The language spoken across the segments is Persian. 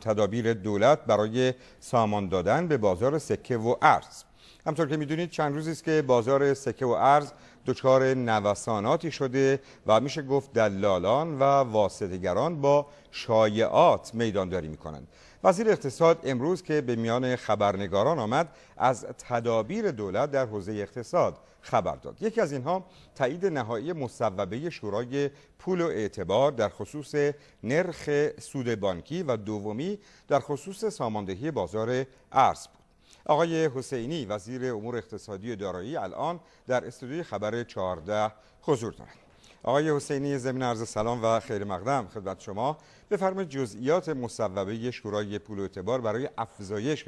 تدابیر دولت برای سامان دادن به بازار سکه و ارز همطور که میدونید چند روزی است که بازار سکه و ارز دچار نوساناتی شده و میشه گفت دلالان و واسطگران با شایعات میدانداری میکنند وزیر اقتصاد امروز که به میان خبرنگاران آمد از تدابیر دولت در حوزه اقتصاد خبر داد یکی از اینها تایید نهایی مصوبه شورای پول و اعتبار در خصوص نرخ سود بانکی و دومی در خصوص ساماندهی بازار ارز بود آقای حسینی وزیر امور اقتصادی دارایی الان در استودیوی خبر 14 حضور دارند آقای حسینی زمین عرض سلام و خیر مقدم خدمت شما بفرمایید جزئیات مصوبه شورای پول و اعتبار برای افزایش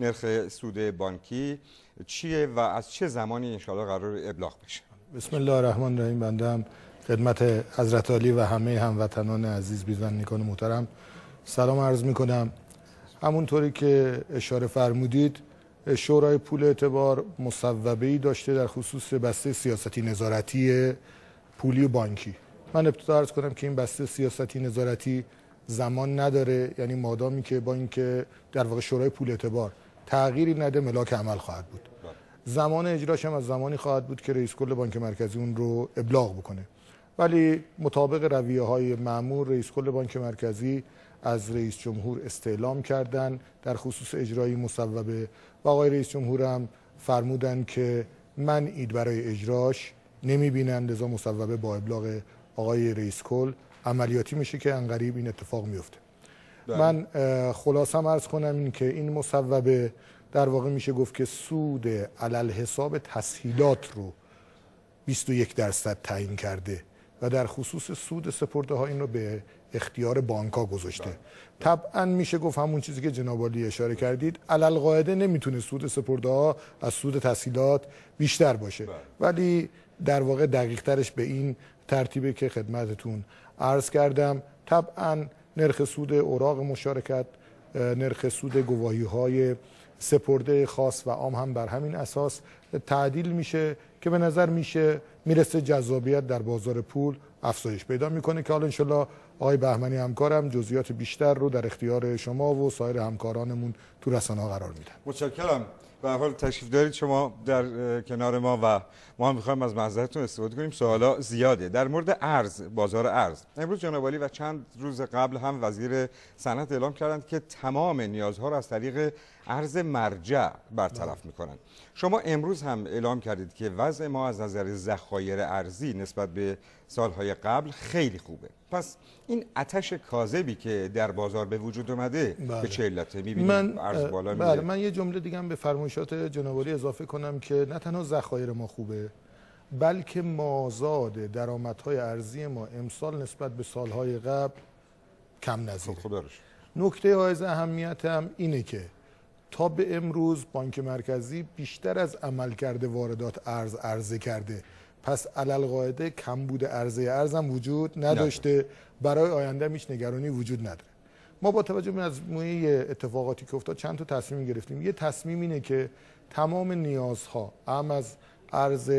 نرخ سود بانکی چیه و از چه زمانی انشاءالله قرار ابلاغ بشه بسم الله الرحمن الرحیم بندم خدمت حضرت علی و همه هموطنان عزیز و محترم سلام عرض می کنم همونطوری که اشاره فرمودید شورای پول اعتبار مصوبه ای داشته در خصوص بسته سیاستی نظارتی پولی و بانکی من ابتدا عرض کنم که این بسته سیاستی نظارتی زمان نداره یعنی مادامی که با اینکه در واقع شورای پول اعتبار تغییری نده ملاک عمل خواهد بود زمان اجراش هم از زمانی خواهد بود که رئیس کل بانک مرکزی اون رو ابلاغ بکنه ولی مطابق رویه های معمور رئیس کل بانک مرکزی از رئیس جمهور استعلام کردن در خصوص اجرایی مصوبه و آقای رئیس جمهور هم فرمودن که من اید برای اجراش نمیبینند لذا مصوبه با ابلاغ آقای رئیس کل عملیاتی میشه که انقریب این اتفاق میفته بله. من خلاصم ارز کنم این که این مصوبه در واقع میشه گفت که سود علل حساب تسهیلات رو 21 درصد تعیین کرده و در خصوص سود سپرده ها این رو به اختیار بانکا گذاشته بله. طبعا میشه گفت همون چیزی که جناب علی اشاره کردید علل قاعده نمیتونه سود سپرده ها از سود تسهیلات بیشتر باشه بله. ولی در واقع دقیق ترش به این ترتیبه که خدمتتون عرض کردم طبعا نرخ سود اوراق مشارکت نرخ سود گواهی های سپرده خاص و عام هم بر همین اساس تعدیل میشه که به نظر میشه میرسه جذابیت در بازار پول افزایش پیدا میکنه که حالا انشالله آقای بهمنی همکارم جزئیات بیشتر رو در اختیار شما و سایر همکارانمون تو رسانه قرار میدن متشکرم به حال تشریف دارید شما در کنار ما و ما هم میخوایم از معذرتتون استفاده کنیم سوالا زیاده در مورد ارز بازار ارز امروز جناب و چند روز قبل هم وزیر صنعت اعلام کردند که تمام نیازها را از طریق ارز مرجع برطرف بله. میکنن شما امروز هم اعلام کردید که وضع ما از نظر ذخایر ارزی نسبت به سالهای قبل خیلی خوبه پس این آتش کاذبی که در بازار به وجود اومده بله. به چه بله. علته من ارز بالا بله من یه جمله دیگه هم به فرمایشات جناب اضافه کنم که نه تنها ذخایر ما خوبه بلکه مازاد درآمدهای ارزی ما امسال نسبت به سالهای قبل کم نظیره خدا خب، خب، نکته های اهمیت هم اینه که تا به امروز بانک مرکزی بیشتر از عملکرد واردات ارز عرضه کرده پس علل قاعده کم بوده عرضه ارزم وجود نداشته برای آینده هیچ نگرانی وجود نداره ما با توجه به مجموعه اتفاقاتی که افتاد چند تا تصمیم گرفتیم یه تصمیم اینه که تمام نیازها هم از ارز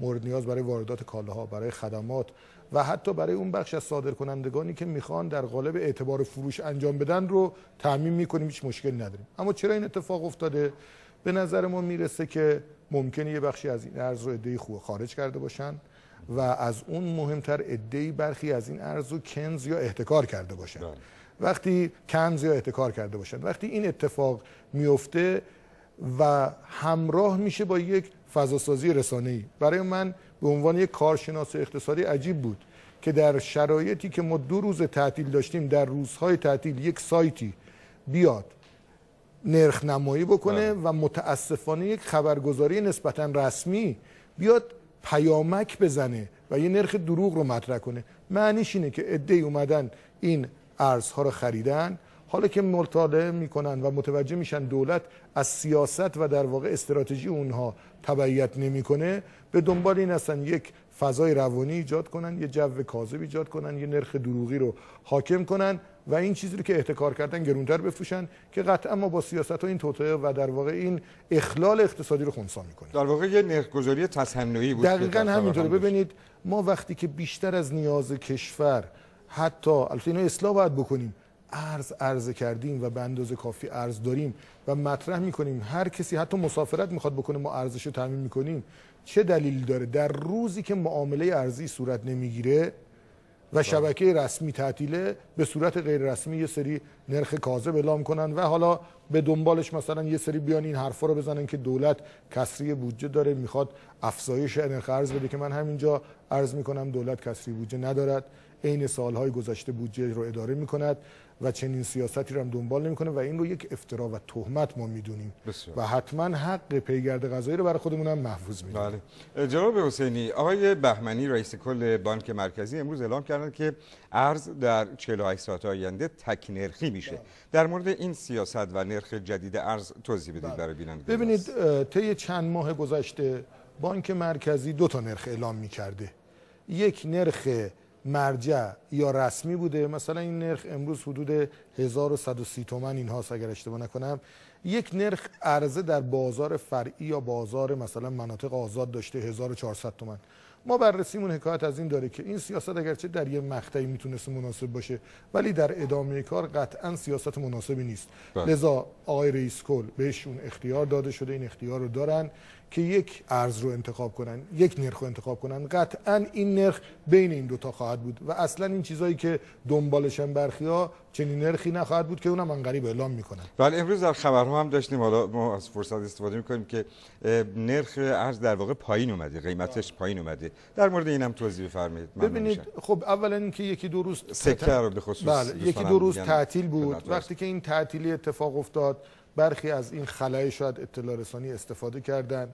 مورد نیاز برای واردات کالاها برای خدمات و حتی برای اون بخش از کنندگانی که میخوان در قالب اعتبار فروش انجام بدن رو تعمین میکنیم هیچ مشکل نداریم اما چرا این اتفاق افتاده به نظر ما میرسه که ممکنه یه بخشی از این ارز رو عدهای خوب خارج کرده باشن و از اون مهمتر عدهای برخی از این ارز رو کنز یا احتکار کرده باشن بله. وقتی کنز یا احتکار کرده باشن وقتی این اتفاق میفته و همراه میشه با یک فضاسازی رسانه‌ای برای من به عنوان یک کارشناس اقتصادی عجیب بود که در شرایطی که ما دو روز تعطیل داشتیم در روزهای تعطیل یک سایتی بیاد نرخ نمایی بکنه بله. و متاسفانه یک خبرگزاری نسبتا رسمی بیاد پیامک بزنه و یه نرخ دروغ رو مطرح کنه معنیش اینه که عده‌ای اومدن این ارزها رو خریدن حالا که مطالعه میکنن و متوجه میشن دولت از سیاست و در واقع استراتژی اونها تبعیت نمیکنه به دنبال این هستن یک فضای روانی ایجاد کنن یه جو کاذب ایجاد کنن یه نرخ دروغی رو حاکم کنن و این چیزی رو که احتکار کردن گرونتر بفروشن که قطعا ما با سیاست و این توطعه و در واقع این اخلال اقتصادی رو خونسا میکنیم در واقع یه نرخ گذاری تصنعی بود دقیقا همینطور ببینید ما وقتی که بیشتر از نیاز کشور حتی البته اینو اصلاح باید بکنیم ارز ارز کردیم و به اندازه کافی ارز داریم و مطرح میکنیم هر کسی حتی مسافرت میخواد بکنه ما ارزش رو تعمین میکنیم چه دلیل داره در روزی که معامله ارزی صورت نمیگیره و بله. شبکه رسمی تعطیله به صورت غیر رسمی یه سری نرخ کازه اعلام کنن و حالا به دنبالش مثلا یه سری بیان این حرفا رو بزنن که دولت کسری بودجه داره میخواد افزایش نرخ ارز بده که من همینجا ارز میکنم دولت کسری بودجه ندارد عین سالهای گذشته بودجه رو اداره میکند و چنین سیاستی رو هم دنبال نمیکنه و این رو یک افترا و تهمت ما میدونیم و حتما حق پیگرد غذایی رو برای خودمون هم محفوظ میدونیم بله. جناب حسینی آقای بهمنی رئیس کل بانک مرکزی امروز اعلام کردن که ارز در 48 ساعت آینده تک نرخی میشه بله. در مورد این سیاست و نرخ جدید ارز توضیح بدید بله. برای بیننده ببینید طی چند ماه گذشته بانک مرکزی دو تا نرخ اعلام میکرده یک نرخ مرجع یا رسمی بوده مثلا این نرخ امروز حدود 1130 تومن این هاست اگر اشتباه نکنم یک نرخ عرضه در بازار فرعی یا بازار مثلا مناطق آزاد داشته 1400 تومن ما بررسیمون حکایت از این داره که این سیاست اگرچه در یه مقطعی میتونست مناسب باشه ولی در ادامه کار قطعا سیاست مناسبی نیست بله. لذا آقای رئیس کل بهشون اختیار داده شده این اختیار رو دارن که یک ارز رو انتخاب کنن یک نرخ رو انتخاب کنن قطعا این نرخ بین این دوتا خواهد بود و اصلا این چیزایی که دنبالشن برخیا چنین نرخی نخواهد بود که اونم انقریب اعلام میکنن بله امروز در خبرها هم داشتیم حالا ما از فرصت استفاده میکنیم که نرخ ارز در واقع پایین اومده قیمتش بله. پایین اومده در مورد اینم توضیح بفرمایید ببینید خب اولا اینکه یکی دو روز سکر رو به خصوص بله یکی دو روز تعطیل بود وقتی که این تعطیلی اتفاق افتاد برخی از این خلای شاید اطلاع رسانی استفاده کردن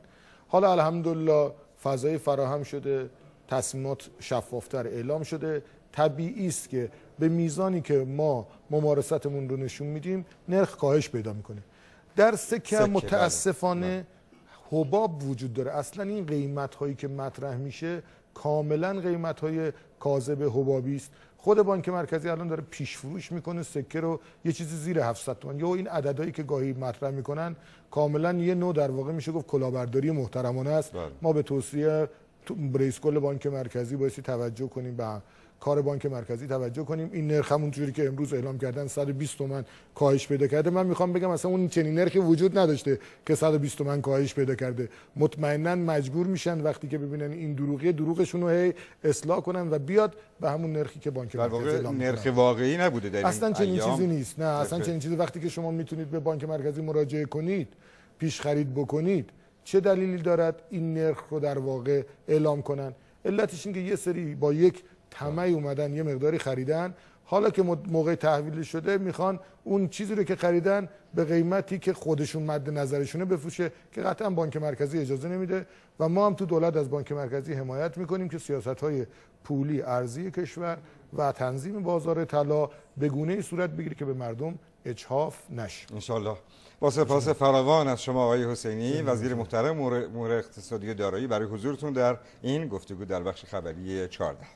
حالا الحمدلله فضای فراهم شده تصمیمات شفافتر اعلام شده طبیعی است که به میزانی که ما ممارستمون رو نشون میدیم نرخ کاهش پیدا میکنه در سکه, متاسفانه بله. حباب وجود داره اصلا این قیمت هایی که مطرح میشه کاملا قیمت های کاذب حبابی است خود بانک مرکزی الان داره پیش فروش میکنه سکه رو یه چیزی زیر 700 تومن یا این عددهایی که گاهی مطرح میکنن کاملا یه نوع در واقع میشه گفت کلاهبرداری محترمانه است بله. ما به توصیه رئیس بانک مرکزی بایستی توجه کنیم به کار بانک مرکزی توجه کنیم این نرخ همون جوری که امروز اعلام کردن 120 تومن کاهش پیدا کرده من میخوام بگم اصلا اون چنین نرخی وجود نداشته که 120 تومن کاهش پیدا کرده مطمئنا مجبور میشن وقتی که ببینن این دروغی دروغشون رو هی اصلاح کنن و بیاد به همون نرخی که بانک مرکزی اعلام نرخ واقعی نبوده در اصلا چنین چیزی نیست نه اصلا چنین چیزی وقتی که شما میتونید به بانک مرکزی مراجعه کنید پیش خرید بکنید چه دلیلی دارد این نرخ رو در واقع اعلام کنن علتش این یه سری با یک همه اومدن یه مقداری خریدن حالا که موقع تحویل شده میخوان اون چیزی رو که خریدن به قیمتی که خودشون مد نظرشونه بفروشه که قطعا بانک مرکزی اجازه نمیده و ما هم تو دولت از بانک مرکزی حمایت میکنیم که سیاست های پولی ارزی کشور و تنظیم بازار طلا به گونه صورت بگیره که به مردم اجهاف نشه انشالله با سپاس فراوان از شما آقای حسینی وزیر محترم امور اقتصادی دارایی برای حضورتون در این گفتگو در بخش خبری 14